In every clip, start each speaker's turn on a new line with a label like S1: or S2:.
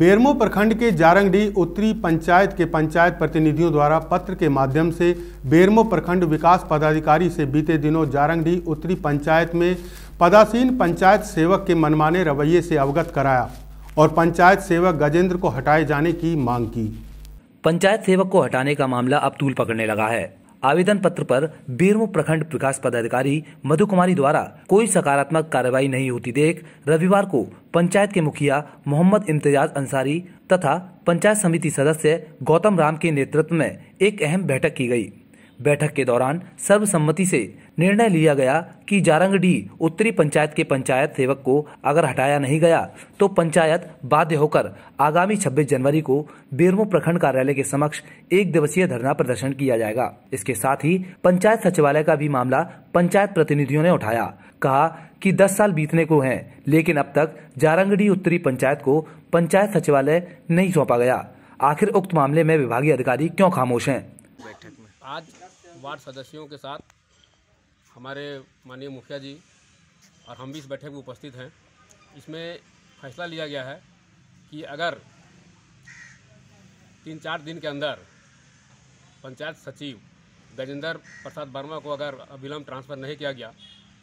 S1: बेरमो प्रखंड के जारंगडी उत्तरी पंचायत के पंचायत प्रतिनिधियों द्वारा पत्र के माध्यम से बेरमो प्रखंड विकास पदाधिकारी से बीते दिनों जारंगडी उत्तरी पंचायत में पदासीन पंचायत सेवक के मनमाने रवैये से अवगत कराया और पंचायत सेवक गजेंद्र को हटाए जाने की मांग की
S2: पंचायत सेवक को हटाने का मामला अब तूल पकड़ने लगा है आवेदन पत्र पर बेरमो प्रखंड विकास पदाधिकारी मधु कुमारी द्वारा कोई सकारात्मक कार्रवाई नहीं होती देख रविवार को पंचायत के मुखिया मोहम्मद इम्तियाज अंसारी तथा पंचायत समिति सदस्य गौतम राम के नेतृत्व में एक अहम बैठक की गई बैठक के दौरान सर्वसम्मति से निर्णय लिया गया कि जारंगडी उत्तरी पंचायत के पंचायत सेवक को अगर हटाया नहीं गया तो पंचायत बाध्य होकर आगामी 26 जनवरी को बेरमो प्रखंड कार्यालय के समक्ष एक दिवसीय धरना प्रदर्शन किया जाएगा इसके साथ ही पंचायत सचिवालय का भी मामला पंचायत प्रतिनिधियों ने उठाया कहा कि 10 साल बीतने को हैं लेकिन अब तक जारंगडी उत्तरी पंचायत को पंचायत सचिवालय नहीं सौंपा गया आखिर उक्त मामले में विभागीय अधिकारी क्यों खामोश हैं
S3: आज वार्ड सदस्यों के साथ हमारे माननीय मुखिया जी और हम भी इस बैठक में उपस्थित हैं इसमें फैसला लिया गया है कि अगर तीन चार दिन के अंदर पंचायत सचिव गजेंद्र प्रसाद वर्मा को अगर अविलंब ट्रांसफ़र नहीं किया गया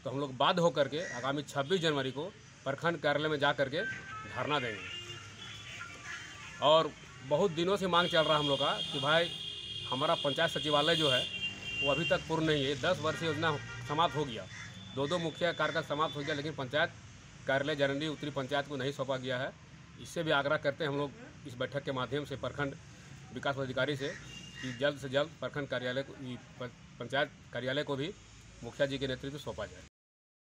S3: तो हम लोग बाद होकर के आगामी 26 जनवरी को प्रखंड कार्यालय में जा कर के धरना देंगे और बहुत दिनों से मांग चल रहा हम लोग का कि भाई हमारा पंचायत सचिवालय जो है वो अभी तक पूर्ण नहीं है दस वर्ष योजना समाप्त हो गया दो दो मुखिया कार्यकाल समाप्त हो गया लेकिन पंचायत कार्यालय जरंडी उत्तरी पंचायत को नहीं सौंपा गया है इससे भी आग्रह करते हैं हम लोग इस बैठक के माध्यम से प्रखंड विकास अधिकारी से कि जल्द से जल्द प्रखंड कार्यालय को पंचायत कार्यालय को भी मुखिया जी के नेतृत्व सौंपा जाए